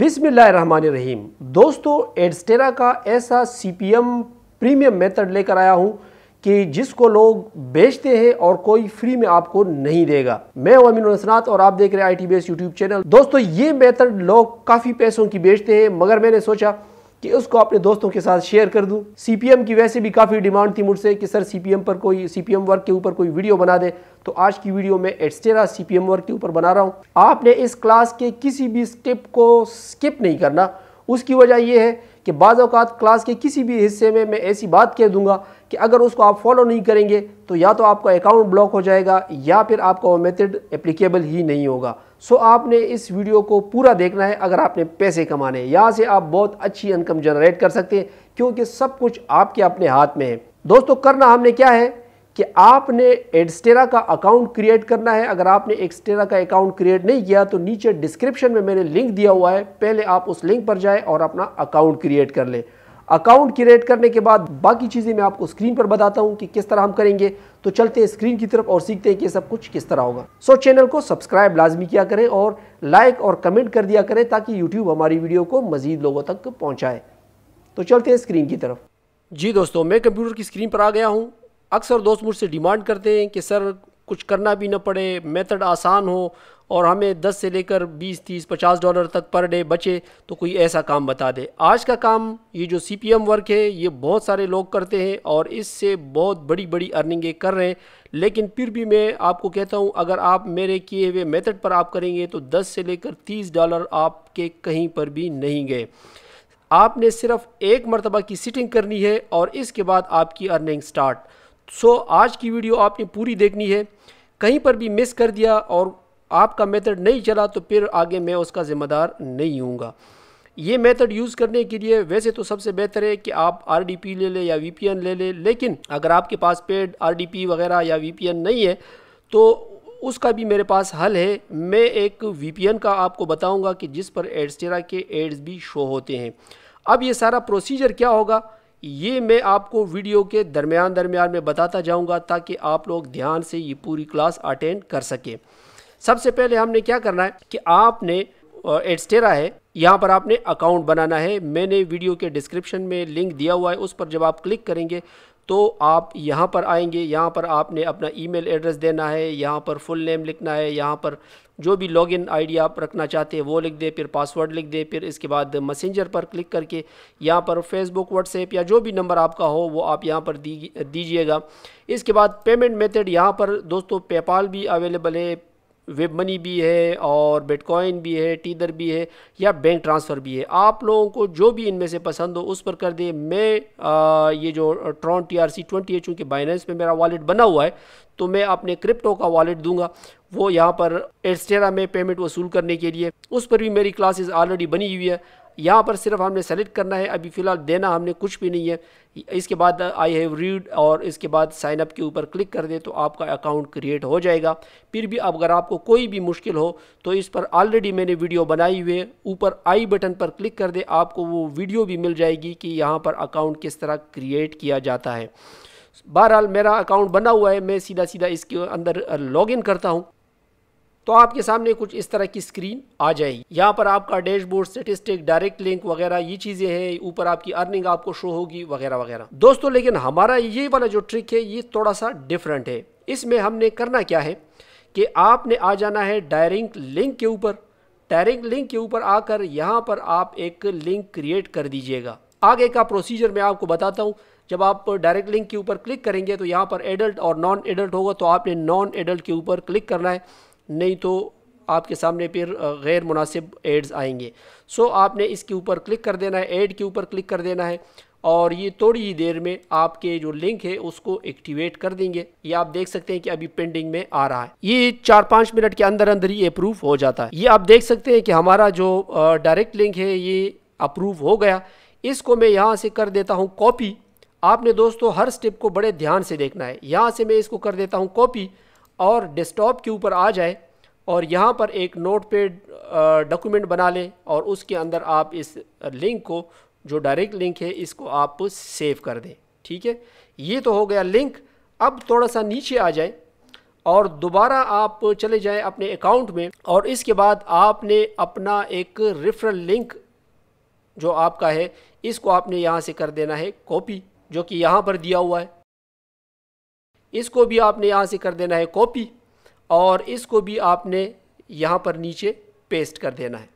बिसमीम दोस्तों एडस्टेरा का ऐसा सीपीएम प्रीमियम मेथड लेकर आया हूं कि जिसको लोग बेचते हैं और कोई फ्री में आपको नहीं देगा मैं हूं अमीन हसनात और आप देख रहे हैं I T base YouTube channel दोस्तों ये मेथड लोग काफ़ी पैसों की बेचते हैं मगर मैंने सोचा कि उसको अपने दोस्तों के साथ शेयर कर दूँ सीपीएम की वैसे भी काफ़ी डिमांड थी मुझसे कि सर सीपीएम पर कोई सीपीएम वर्क के ऊपर कोई वीडियो बना दे तो आज की वीडियो में एडस्टेरा सीपीएम वर्क के ऊपर बना रहा हूँ आपने इस क्लास के किसी भी स्टेप को स्किप नहीं करना उसकी वजह यह है कि बाज़ात क्लास के किसी भी हिस्से में मैं ऐसी बात कह दूँगा कि अगर उसको आप फॉलो नहीं करेंगे तो या तो आपका अकाउंट ब्लॉक हो जाएगा या फिर आपका वो मेथड एप्लीकेबल ही नहीं होगा सो आपने इस वीडियो को पूरा देखना है अगर आपने पैसे कमाने यहाँ से आप बहुत अच्छी इनकम जनरेट कर सकते हैं क्योंकि सब कुछ आपके अपने हाथ में है दोस्तों करना हमने क्या है कि आपने एडस्टेरा का अकाउंट क्रिएट करना है अगर आपने एक्सटेरा का अकाउंट क्रिएट नहीं किया तो नीचे डिस्क्रिप्शन में मैंने लिंक दिया हुआ है पहले आप उस लिंक पर जाए और अपना अकाउंट क्रिएट कर लें अकाउंट क्रिएट करने के बाद बाकी चीज़ें मैं आपको स्क्रीन पर बताता हूँ कि किस तरह हम करेंगे तो चलते हैं स्क्रीन की तरफ और सीखते हैं कि सब कुछ किस तरह होगा सो so, चैनल को सब्सक्राइब लाजमी किया करें और लाइक और कमेंट कर दिया करें ताकि यूट्यूब हमारी वीडियो को मज़ीद लोगों तक पहुँचाए तो चलते हैं स्क्रीन की तरफ जी दोस्तों मैं कंप्यूटर की स्क्रीन पर आ गया हूँ अक्सर दोस्त मुझसे डिमांड करते हैं कि सर कुछ करना भी ना पड़े मेथड आसान हो और हमें 10 से लेकर 20 30 50 डॉलर तक पर डे बचे तो कोई ऐसा काम बता दे आज का काम ये जो सी पी एम वर्क है ये बहुत सारे लोग करते हैं और इससे बहुत बड़ी बड़ी अर्निंगें कर रहे हैं लेकिन फिर भी मैं आपको कहता हूँ अगर आप मेरे किए हुए मेथड पर आप करेंगे तो 10 से लेकर 30 डॉलर आपके कहीं पर भी नहीं गए आपने सिर्फ एक मरतबा की सीटिंग करनी है और इसके बाद आपकी अर्निंग स्टार्ट सो आज की वीडियो आपने पूरी देखनी है कहीं पर भी मिस कर दिया और आपका मेथड नहीं चला तो फिर आगे मैं उसका ज़िम्मेदार नहीं हूँगा ये मेथड यूज़ करने के लिए वैसे तो सबसे बेहतर है कि आप आर ले लें या वी ले लें लेकिन अगर आपके पास पेड आर वगैरह या वी नहीं है तो उसका भी मेरे पास हल है मैं एक वी का आपको बताऊँगा कि जिस पर एड्सटेरा के एड्स भी शो होते हैं अब ये सारा प्रोसीजर क्या होगा ये मैं आपको वीडियो के दरमियान दरमियान में बताता जाऊंगा ताकि आप लोग ध्यान से ये पूरी क्लास अटेंड कर सकें सबसे पहले हमने क्या करना है कि आपने एडस्टेरा है यहाँ पर आपने अकाउंट बनाना है मैंने वीडियो के डिस्क्रिप्शन में लिंक दिया हुआ है उस पर जब आप क्लिक करेंगे तो आप यहाँ पर आएंगे यहाँ पर आपने अपना ईमेल एड्रेस देना है यहाँ पर फुल नेम लिखना है यहाँ पर जो भी लॉगिन आईडी आप रखना चाहते हैं वो लिख दें फिर पासवर्ड लिख दें फिर इसके बाद मैसेंजर पर क्लिक करके यहाँ पर फेसबुक व्हाट्सएप या जो भी नंबर आपका हो वो आप यहाँ पर दीजिएगा इसके बाद पेमेंट मेथड यहाँ पर दोस्तों पेपाल भी अवेलेबल है वेब मनी भी है और बिटकॉइन भी है टीदर भी है या बैंक ट्रांसफ़र भी है आप लोगों को जो भी इनमें से पसंद हो उस पर कर दें मैं आ, ये जो Tron T R C twenty है चूँकि बाइनेंस में मेरा वॉलेट बना हुआ है तो मैं अपने क्रिप्टो का वॉलेट दूंगा वो यहाँ पर एस्टेरा में पेमेंट वसूल करने के लिए उस पर भी मेरी क्लासेज ऑलरेडी बनी हुई है यहाँ पर सिर्फ हमने सेलेक्ट करना है अभी फ़िलहाल देना हमने कुछ भी नहीं है इसके बाद आई हैव रीड और इसके बाद साइन अप के ऊपर क्लिक कर दे तो आपका अकाउंट क्रिएट हो जाएगा फिर भी अगर आपको कोई भी मुश्किल हो तो इस पर ऑलरेडी मैंने वीडियो बनाई हुई है ऊपर आई बटन पर क्लिक कर दे आपको वो वीडियो भी मिल जाएगी कि यहाँ पर अकाउंट किस तरह क्रिएट किया जाता है बहरहाल मेरा अकाउंट बना हुआ है मैं सीधा सीधा इसके अंदर लॉगिन करता हूँ तो आपके सामने कुछ इस तरह की स्क्रीन आ जाएगी यहाँ पर आपका डैशबोर्ड स्टेटिस्टिक डायरेक्ट लिंक वगैरह ये चीज़ें हैं ऊपर आपकी अर्निंग आपको शो होगी वगैरह वगैरह दोस्तों लेकिन हमारा ये वाला जो ट्रिक है ये थोड़ा सा डिफरेंट है इसमें हमने करना क्या है कि आपने आ जाना है डायरेक्ट लिंक के ऊपर डायरेक्ट लिंक के ऊपर आकर यहाँ पर आप एक लिंक क्रिएट कर दीजिएगा आगे का प्रोसीजर मैं आपको बताता हूँ जब आप डायरेक्ट लिंक के ऊपर क्लिक करेंगे तो यहाँ पर एडल्ट और नॉन एडल्ट होगा तो आपने नॉन एडल्ट के ऊपर क्लिक करना है नहीं तो आपके सामने फिर गैर मुनासिब एड्स आएंगे सो आपने इसके ऊपर क्लिक कर देना है एड के ऊपर क्लिक कर देना है और ये थोड़ी ही देर में आपके जो लिंक है उसको एक्टिवेट कर देंगे ये आप देख सकते हैं कि अभी पेंडिंग में आ रहा है ये चार पाँच मिनट के अंदर अंदर ही अप्रूव हो जाता है ये आप देख सकते हैं कि हमारा जो डायरेक्ट लिंक है ये अप्रूव हो गया इसको मैं यहाँ से कर देता हूँ कॉपी आपने दोस्तों हर स्टेप को बड़े ध्यान से देखना है यहाँ से मैं इसको कर देता हूँ कॉपी और डेस्कटॉप के ऊपर आ जाए और यहाँ पर एक नोट पे डॉक्यूमेंट बना लें और उसके अंदर आप इस लिंक को जो डायरेक्ट लिंक है इसको आप सेव कर दें ठीक है ये तो हो गया लिंक अब थोड़ा सा नीचे आ जाए और दोबारा आप चले जाएं अपने अकाउंट में और इसके बाद आपने अपना एक रेफरल लिंक जो आपका है इसको आपने यहाँ से कर देना है कॉपी जो कि यहाँ पर दिया हुआ है इसको भी आपने यहाँ से कर देना है कॉपी और इसको भी आपने यहाँ पर नीचे पेस्ट कर देना है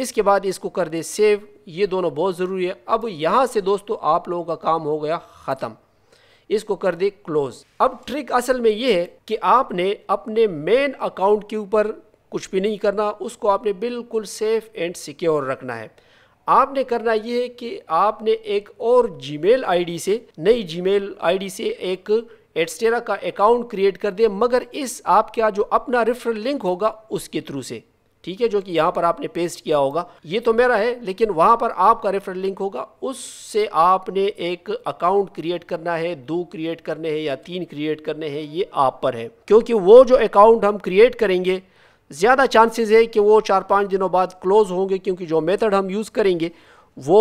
इसके बाद इसको कर दे सेव ये दोनों बहुत ज़रूरी है अब यहाँ से दोस्तों आप लोगों का काम हो गया ख़त्म इसको कर दे क्लोज़ अब ट्रिक असल में ये है कि आपने अपने मेन अकाउंट के ऊपर कुछ भी नहीं करना उसको आपने बिल्कुल सेफ़ एंड सिक्योर रखना है आपने करना ये है कि आपने एक और जीमेल आईडी से नई जीमेल आईडी से एक एडस्टेरा का अकाउंट क्रिएट कर दें मगर इस आपका जो अपना रेफरल लिंक होगा उसके थ्रू से ठीक है जो कि यहाँ पर आपने पेस्ट किया होगा ये तो मेरा है लेकिन वहाँ पर आपका रेफरल लिंक होगा उससे आपने एक अकाउंट क्रिएट करना है दो क्रिएट करने हैं या तीन क्रिएट करने हैं ये आप पर है क्योंकि वो जो अकाउंट हम क्रिएट करेंगे ज़्यादा चांसेस है कि वो चार पाँच दिनों बाद क्लोज़ होंगे क्योंकि जो मेथड हम यूज़ करेंगे वो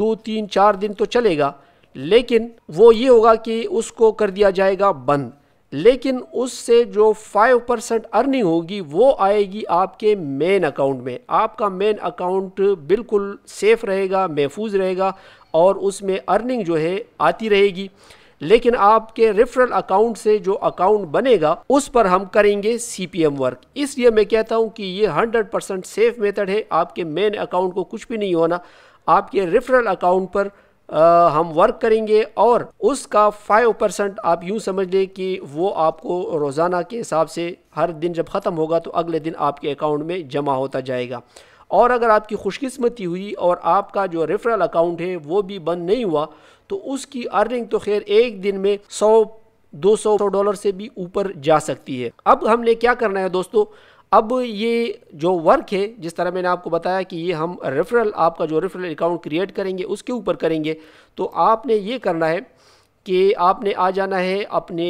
दो तीन चार दिन तो चलेगा लेकिन वो ये होगा कि उसको कर दिया जाएगा बंद लेकिन उससे जो फाइव परसेंट अर्निंग होगी वो आएगी आपके मेन अकाउंट में आपका मेन अकाउंट बिल्कुल सेफ़ रहेगा महफूज रहेगा और उसमें अर्निंग जो है आती रहेगी लेकिन आपके रेफरल अकाउंट से जो अकाउंट बनेगा उस पर हम करेंगे सीपीएम वर्क इसलिए मैं कहता हूं कि ये 100 परसेंट सेफ मेथड है आपके मेन अकाउंट को कुछ भी नहीं होना आपके रेफरल अकाउंट पर आ, हम वर्क करेंगे और उसका फाइव परसेंट आप यूँ समझ लें कि वो आपको रोज़ाना के हिसाब से हर दिन जब ख़त्म होगा तो अगले दिन आपके अकाउंट में जमा होता जाएगा और अगर आपकी खुशकिस्मती हुई और आपका जो रेफरल अकाउंट है वो भी बंद नहीं हुआ तो उसकी अर्निंग तो खैर एक दिन में सौ दो सौ डॉलर से भी ऊपर जा सकती है अब हमने क्या करना है दोस्तों अब ये जो वर्क है जिस तरह मैंने आपको बताया कि ये हम रेफरल आपका जो रेफरल अकाउंट क्रिएट करेंगे उसके ऊपर करेंगे तो आपने ये करना है कि आपने आ जाना है अपने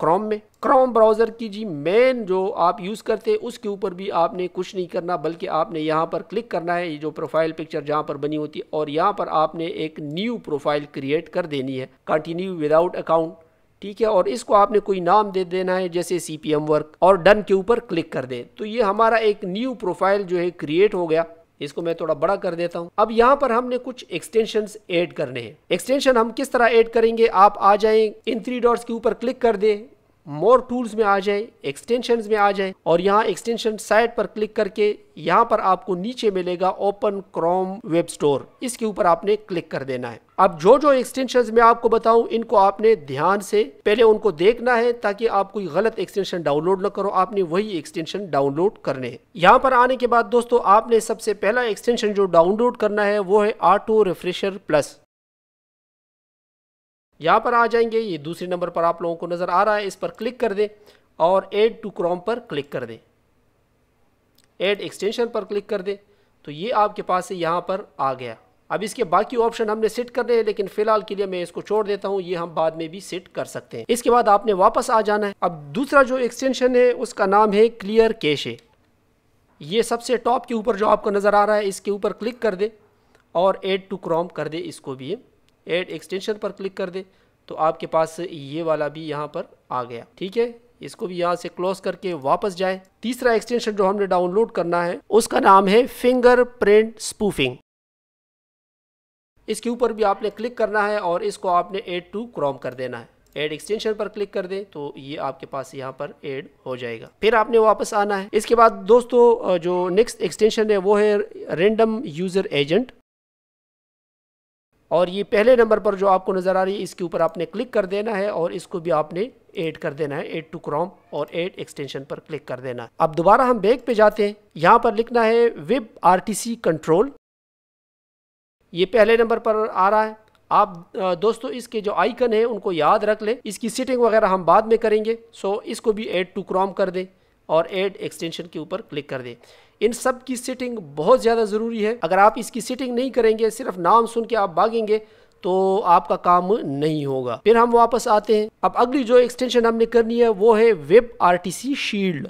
क्रोम में क्रोम ब्राउज़र की जी मेन जो आप यूज़ करते हैं उसके ऊपर भी आपने कुछ नहीं करना बल्कि आपने यहाँ पर क्लिक करना है ये जो प्रोफाइल पिक्चर जहाँ पर बनी होती है और यहाँ पर आपने एक न्यू प्रोफाइल क्रिएट कर देनी है कंटिन्यू विदाउट अकाउंट ठीक है और इसको आपने कोई नाम दे देना है जैसे सी पी एम वर्क और डन के ऊपर क्लिक कर दें तो ये हमारा एक न्यू प्रोफाइल जो है क्रिएट हो गया इसको मैं थोड़ा बड़ा कर देता हूँ अब यहाँ पर हमने कुछ एक्सटेंशन ऐड करने हैं एक्सटेंशन हम किस तरह ऐड करेंगे आप आ जाए इन थ्री डॉट्स के ऊपर क्लिक कर दे मोर टूल्स में आ जाए एक्सटेंशन में आ जाए और यहाँ एक्सटेंशन साइट पर क्लिक करके यहाँ पर आपको नीचे मिलेगा ओपन क्रोम वेब स्टोर इसके ऊपर आपने क्लिक कर देना है अब जो जो एक्सटेंशन मैं आपको बताऊं इनको आपने ध्यान से पहले उनको देखना है ताकि आप कोई गलत एक्सटेंशन डाउनलोड न करो आपने वही एक्सटेंशन डाउनलोड करने हैं यहाँ पर आने के बाद दोस्तों आपने सबसे पहला एक्सटेंशन जो डाउनलोड करना है वो है ऑटो रिफ्रेशर प्लस यहाँ पर आ जाएंगे ये दूसरे नंबर पर आप लोगों को नज़र आ रहा है इस पर क्लिक कर दें और एड टू क्रोम पर क्लिक कर दें एड एक्सटेंशन पर क्लिक कर दें तो ये आपके पास से यहाँ पर आ गया अब इसके बाकी ऑप्शन हमने सेट करने हैं लेकिन फिलहाल के लिए मैं इसको छोड़ देता हूँ ये हम बाद में भी सेट कर सकते हैं इसके बाद आपने वापस आ जाना है अब दूसरा जो एक्सटेंशन है उसका नाम है क्लियर कैशे ये सबसे टॉप के ऊपर जो आपको नज़र आ रहा है इसके ऊपर क्लिक कर दे और एड टू क्रॉम कर दे इसको भी ऐड एक्सटेंशन पर क्लिक कर दे तो आपके पास ये वाला भी यहाँ पर आ गया ठीक है इसको भी यहाँ से क्लोज करके वापस जाए तीसरा एक्सटेंशन जो हमने डाउनलोड करना है उसका नाम है फिंगर प्रिंट स्पूफिंग इसके ऊपर भी आपने क्लिक करना है और इसको आपने एड टू क्रॉम कर देना है एड एक्सटेंशन पर क्लिक कर दे तो ये आपके पास यहाँ पर एड हो जाएगा फिर आपने वापस आना है इसके बाद दोस्तों जो नेक्स्ट एक्सटेंशन है वो है रेंडम यूज़र एजेंट और ये पहले नंबर पर जो आपको नज़र आ रही है इसके ऊपर आपने क्लिक कर देना है और इसको भी आपने ऐड कर देना है ऐड टू क्रोम और ऐड एक्सटेंशन पर क्लिक कर देना है अब दोबारा हम बैक पे जाते हैं यहाँ पर लिखना है विब आर कंट्रोल ये पहले नंबर पर आ रहा है आप दोस्तों इसके जो आइकन है उनको याद रख लें इसकी सेटिंग वगैरह हम बाद में करेंगे सो इसको भी एड टू क्रॉम कर दें और एड एक्सटेंशन के ऊपर क्लिक कर दें इन सब की सेटिंग बहुत ज़्यादा ज़रूरी है अगर आप इसकी सेटिंग नहीं करेंगे सिर्फ नाम सुन के आप भागेंगे तो आपका काम नहीं होगा फिर हम वापस आते हैं अब अगली जो एक्सटेंशन हमने करनी है वो है वेब आर शील्ड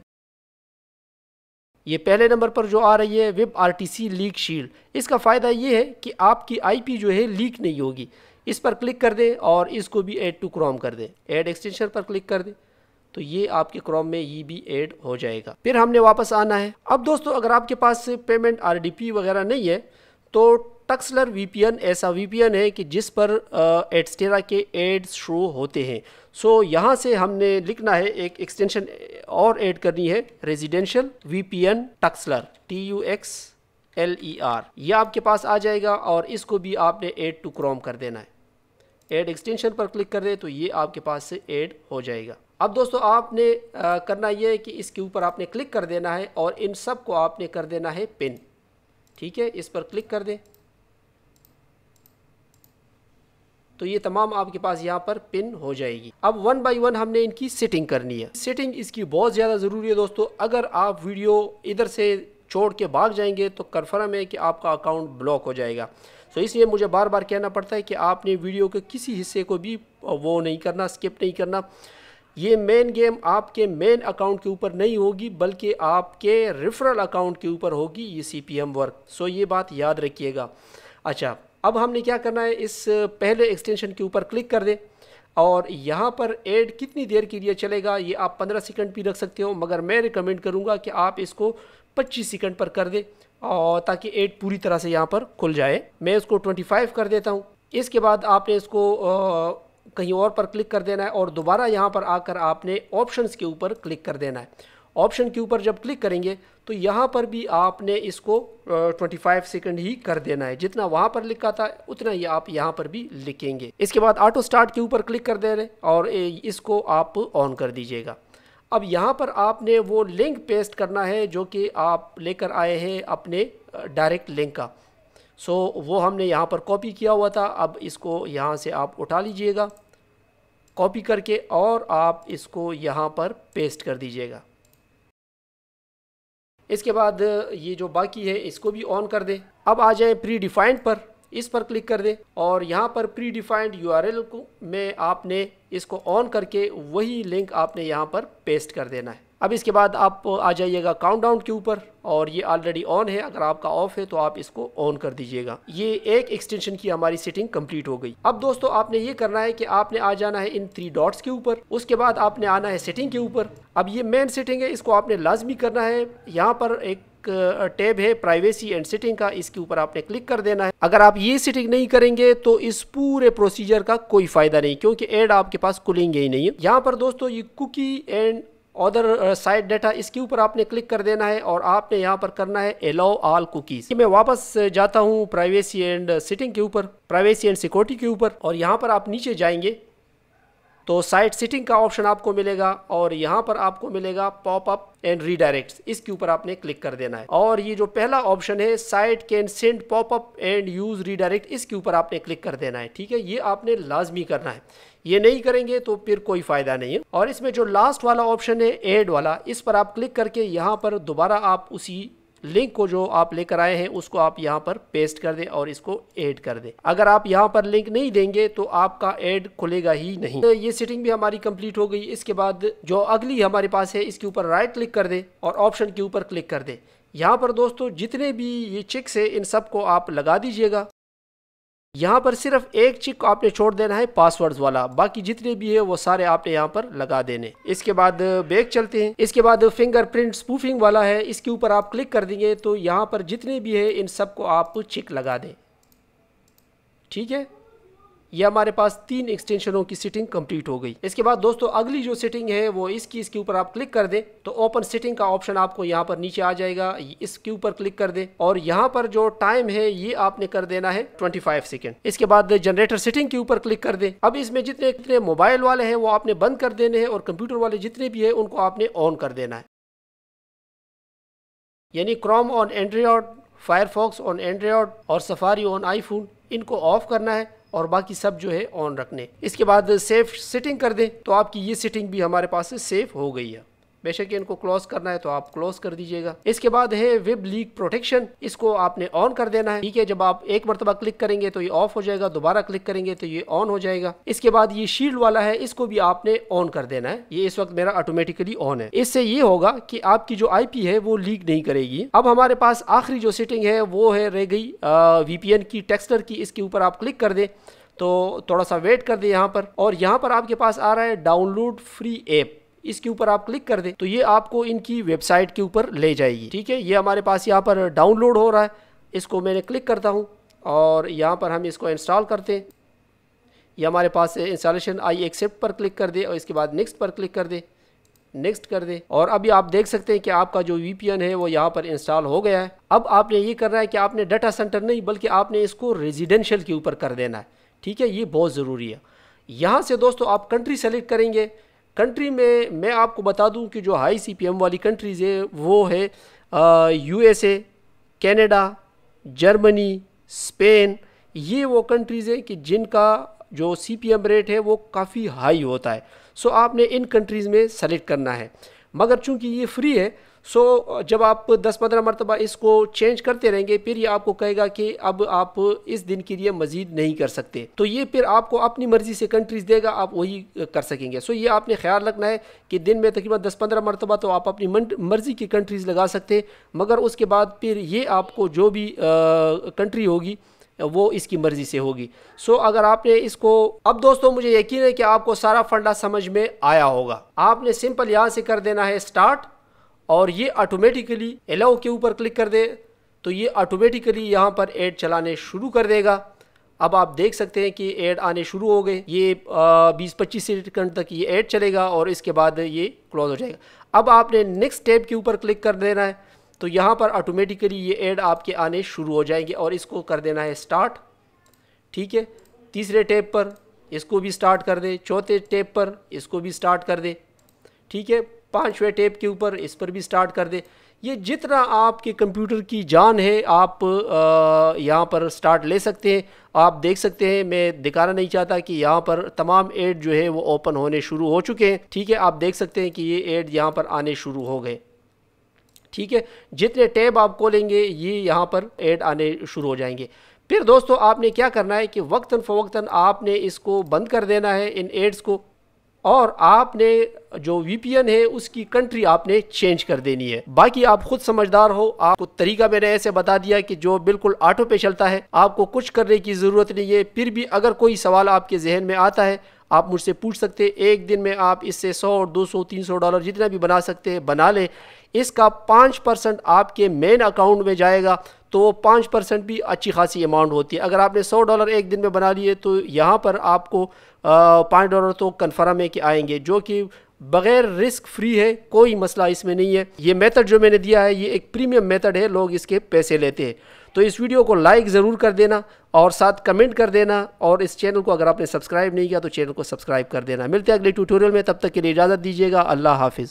ये पहले नंबर पर जो आ रही है वेब आर लीक शील्ड इसका फ़ायदा ये है कि आपकी आईपी जो है लीक नहीं होगी इस पर क्लिक कर दें और इसको भी ऐड टू क्रॉम कर दें ऐड एक्सटेंशन पर क्लिक कर दें तो ये आपके क्रोम में ये भी ऐड हो जाएगा फिर हमने वापस आना है अब दोस्तों अगर आपके पास पेमेंट आर वगैरह नहीं है तो टक्सलर वी ऐसा वी है कि जिस पर एडस्टेरा के एड्स शो होते हैं सो so, यहाँ से हमने लिखना है एक एक्सटेंशन और ऐड करनी है रेजिडेंशियल एन टक्सलर T U X L E R ये आपके पास आ जाएगा और इसको भी आपने एड टू क्रोम कर देना है एड एक्सटेंशन पर क्लिक कर दे तो ये आपके पास से एड हो जाएगा अब दोस्तों आपने करना यह है कि इसके ऊपर आपने क्लिक कर देना है और इन सब को आपने कर देना है पिन ठीक है इस पर क्लिक कर दें तो ये तमाम आपके पास यहाँ पर पिन हो जाएगी अब वन बाय वन हमने इनकी सेटिंग करनी है सेटिंग इसकी बहुत ज़्यादा ज़रूरी है दोस्तों अगर आप वीडियो इधर से छोड़ के भाग जाएंगे तो कन्फर्म है कि आपका अकाउंट ब्लॉक हो जाएगा तो इसलिए मुझे बार बार कहना पड़ता है कि आपने वीडियो के किसी हिस्से को भी वो नहीं करना स्किप नहीं करना ये मेन गेम आपके मेन अकाउंट के ऊपर नहीं होगी बल्कि आपके रेफरल अकाउंट के ऊपर होगी ये C P M work so ये बात याद रखिएगा अच्छा अब हमने क्या करना है इस पहले एक्सटेंशन के ऊपर क्लिक कर दें और यहाँ पर एड कितनी देर के लिए चलेगा ये आप 15 सेकंड भी रख सकते हो मगर मैं रिकमेंड करूँगा कि आप इसको 25 सेकंड पर कर दें और ताकि एड पूरी तरह से यहाँ पर खुल जाए मैं इसको 25 कर देता हूँ इसके बाद आपने इसको कहीं और पर क्लिक कर देना है और दोबारा यहाँ पर आकर आपने ऑप्शंस के ऊपर क्लिक कर देना है ऑप्शन के ऊपर जब क्लिक करेंगे तो यहाँ पर भी आपने इसको ट्वेंटी फाइव सेकेंड ही कर देना है जितना वहाँ पर लिखा था उतना ही आप यहाँ पर भी लिखेंगे इसके बाद ऑटो स्टार्ट के ऊपर क्लिक कर दे रहे और इसको आप ऑन कर दीजिएगा अब यहाँ पर आपने वो लिंक पेस्ट करना है जो कि आप लेकर आए हैं अपने डायरेक्ट लिंक का सो वो हमने यहाँ पर कॉपी किया हुआ था अब इसको यहाँ से आप उठा लीजिएगा कॉपी करके और आप इसको यहाँ पर पेस्ट कर दीजिएगा इसके बाद ये जो बाकी है इसको भी ऑन कर दें अब आ जाए प्री डिफाइंड पर इस पर क्लिक कर दें और यहाँ पर प्री डिफाइंड यू को में आपने इसको ऑन करके वही लिंक आपने यहाँ पर पेस्ट कर देना है अब इसके बाद आप आ जाइएगा काउंटडाउन के ऊपर और ये ऑलरेडी ऑन है अगर आपका ऑफ है तो आप इसको ऑन कर दीजिएगा ये एक एक्सटेंशन की हमारी सेटिंग कंप्लीट हो गई अब दोस्तों आपने ये करना है कि आपने आ जाना है इन थ्री डॉट्स के ऊपर उसके बाद आपने आना है सेटिंग के ऊपर अब ये मेन सेटिंग है इसको आपने लाजमी करना है यहाँ पर एक टैब है प्राइवेसी एंड सेटिंग का इसके ऊपर आपने क्लिक कर देना है अगर आप ये सेटिंग नहीं करेंगे तो इस पूरे प्रोसीजर का कोई फायदा नहीं क्योंकि एड आपके पास खुलेंगे ही नहीं यहाँ पर दोस्तों ये cookie and other site data इसके ऊपर आपने क्लिक कर देना है और आपने यहाँ पर करना है अलाउ ऑल कुकीज़ मैं वापस uh, जाता हूँ प्राइवेसी एंड सिटिंग के ऊपर प्राइवेसी एंड सिक्योरिटी के ऊपर और यहाँ पर आप नीचे जाएंगे तो साइट सिटिंग का ऑप्शन आपको मिलेगा और यहाँ पर आपको मिलेगा पॉपअप एंड रीडायरेक्ट इसके ऊपर आपने क्लिक कर देना है और ये जो पहला ऑप्शन है site can send popup and use redirect इसके ऊपर आपने क्लिक कर देना है ठीक है ये आपने लाजमी करना है ये नहीं करेंगे तो फिर कोई फ़ायदा नहीं है और इसमें जो लास्ट वाला ऑप्शन है एड वाला इस पर आप क्लिक करके यहाँ पर दोबारा आप उसी लिंक को जो आप लेकर आए हैं उसको आप यहाँ पर पेस्ट कर दें और इसको ऐड कर दें अगर आप यहाँ पर लिंक नहीं देंगे तो आपका ऐड खुलेगा ही नहीं तो ये सेटिंग भी हमारी कंप्लीट हो गई इसके बाद जो अगली हमारे पास है इसके ऊपर राइट क्लिक कर दें और ऑप्शन के ऊपर क्लिक कर दें यहाँ पर दोस्तों जितने भी ये चिक्स है इन सबको आप लगा दीजिएगा यहाँ पर सिर्फ एक चिक को आपने छोड़ देना है पासवर्ड वाला बाकी जितने भी है वो सारे आपने यहाँ पर लगा देने इसके बाद बैग चलते हैं इसके बाद फिंगरप्रिंट स्पूफिंग वाला है इसके ऊपर आप क्लिक कर देंगे तो यहाँ पर जितने भी है इन सबको आप चिक लगा दें ठीक है ये हमारे पास तीन एक्सटेंशनों की सीटिंग कंप्लीट हो गई इसके बाद दोस्तों अगली जो सेटिंग है वो इस की इसके ऊपर आप क्लिक कर दें तो ओपन सेटिंग का ऑप्शन आपको यहाँ पर नीचे आ जाएगा इसके ऊपर क्लिक कर दें और यहाँ पर जो टाइम है ये आपने कर देना है 25 सेकेंड इसके बाद जनरेटर सेटिंग के ऊपर क्लिक कर दें अब इसमें जितने जितने मोबाइल वाले हैं वो आपने बंद कर देने हैं और कंप्यूटर वाले जितने भी हैं उनको आपने ऑन कर देना है यानी Chrome on Android Firefox on Android और सफारी ऑन आईफोन इनको ऑफ करना है और बाकी सब जो है ऑन रखने इसके बाद सेफ सेटिंग कर दें तो आपकी ये सेटिंग भी हमारे पास सेफ हो गई है बेशक इनको क्लोज करना है तो आप क्लोज कर दीजिएगा इसके बाद है वेब लीक प्रोटेक्शन इसको आपने ऑन कर देना है ठीक है जब आप एक मरतबा क्लिक करेंगे तो ये ऑफ हो जाएगा दोबारा क्लिक करेंगे तो ये ऑन हो जाएगा इसके बाद ये शील्ड वाला है इसको भी आपने ऑन कर देना है ये इस वक्त मेरा ऑटोमेटिकली ऑन है इससे ये होगा कि आपकी जो आई है वो लीक नहीं करेगी अब हमारे पास आखिरी जो सेटिंग है वो है रह गई वीपीएन की टेक्सटर की इसके ऊपर आप क्लिक कर दे तो थोड़ा सा वेट कर दे यहाँ पर और यहाँ पर आपके पास आ रहा है डाउनलोड फ्री ऐप इसके ऊपर आप क्लिक कर दें तो ये आपको इनकी वेबसाइट के ऊपर ले जाएगी ठीक है ये हमारे पास यहाँ पर डाउनलोड हो रहा है इसको मैंने क्लिक करता हूँ और यहाँ पर हम इसको इंस्टॉल करते हैं ये हमारे पास इंस्टॉलेशन आई एक्सेप्ट पर क्लिक कर दे और इसके बाद नेक्स्ट पर क्लिक कर दे नेक्स्ट कर दे और अभी आप देख सकते हैं कि आपका जो वी है वो यहाँ पर इंस्टॉल हो गया है अब आपने ये करना है कि आपने डाटा सेंटर नहीं बल्कि आपने इसको रेजिडेंशियल के ऊपर कर देना है ठीक है ये बहुत ज़रूरी है यहाँ से दोस्तों आप कंट्री सेलेक्ट करेंगे कंट्री में मैं आपको बता दूं कि जो हाई सीपीएम वाली कंट्रीज़ है वो है यूएसए कनाडा जर्मनी स्पेन ये वो कंट्रीज़ हैं कि जिनका जो सीपीएम रेट है वो काफ़ी हाई होता है सो आपने इन कंट्रीज़ में सेलेक्ट करना है मगर चूंकि ये फ्री है सो जब आप 10-15 मरतबा इसको चेंज करते रहेंगे फिर ये आपको कहेगा कि अब आप इस दिन के लिए मज़ीद नहीं कर सकते तो ये फिर आपको अपनी मर्ज़ी से कंट्रीज़ देगा आप वही कर सकेंगे सो ये आपने ख्याल रखना है कि दिन में तकरीबन 10-15 मरतबा तो आप अपनी मर्ज़ी की कंट्रीज़ लगा सकते मगर उसके बाद फिर ये आपको जो भी कंट्री होगी वो इसकी मर्ज़ी से होगी सो अगर आपने इसको अब दोस्तों मुझे यकीन है कि आपको सारा फंडा समझ में आया होगा आपने सिंपल यहाँ से कर देना है स्टार्ट और ये ऑटोमेटिकली एलाउ के ऊपर क्लिक कर दे तो ये ऑटोमेटिकली यहाँ पर एड चलाने शुरू कर देगा अब आप देख सकते हैं कि एड आने शुरू हो गए ये बीस पच्चीस सेकंड तक ये एड चलेगा और इसके बाद ये क्लोज हो जाएगा अब आपने नेक्स्ट स्टेप के ऊपर क्लिक कर देना है तो यहाँ पर ऑटोमेटिकली ये ऐड आपके आने शुरू हो जाएंगे और इसको कर देना है स्टार्ट ठीक है तीसरे टैब पर इसको भी स्टार्ट कर दे चौथे टैब पर इसको भी स्टार्ट कर दे ठीक है पाँचवें टैब के ऊपर इस पर भी स्टार्ट कर दे ये जितना आपके कंप्यूटर की जान है आप यहाँ पर स्टार्ट ले सकते हैं आप देख सकते हैं मैं दिखाना नहीं चाहता कि यहाँ पर तमाम एड जो है वो ओपन होने शुरू हो चुके हैं ठीक है आप देख सकते हैं कि ये एड यहाँ पर आने शुरू हो गए ठीक है जितने टैब आप खोलेंगे ये यहाँ पर ऐड आने शुरू हो जाएंगे फिर दोस्तों आपने क्या करना है कि वक्ता फ़वक्ता आपने इसको बंद कर देना है इन एड्स को और आपने जो वीपीएन है उसकी कंट्री आपने चेंज कर देनी है बाकी आप खुद समझदार हो आपको तरीका मैंने ऐसे बता दिया कि जो बिल्कुल ऑटो पे चलता है आपको कुछ करने की ज़रूरत नहीं है फिर भी अगर कोई सवाल आपके जहन में आता है आप मुझसे पूछ सकते हैं एक दिन में आप इससे सौ और दो सौ तीन सौ डॉलर जितना भी बना सकते हैं बना लें इसका पाँच परसेंट आपके मेन अकाउंट में जाएगा तो वो पाँच परसेंट भी अच्छी खासी अमाउंट होती है अगर आपने सौ डॉलर एक दिन में बना लिए तो यहाँ पर आपको पाँच डॉलर तो कन्फर्म है कि आएंगे जो कि बगैर रिस्क फ्री है कोई मसला इसमें नहीं है ये मेथड जो मैंने दिया है ये एक प्रीमियम मेथड है लोग इसके पैसे लेते हैं तो इस वीडियो को लाइक ज़रूर कर देना और साथ कमेंट कर देना और इस चैनल को अगर आपने सब्सक्राइब नहीं किया तो चैनल को सब्सक्राइब कर देना मिलते हैं अगले ट्यूटोरियल में तब तक के लिए इजाज़त दीजिएगा अल्लाह हाफिज़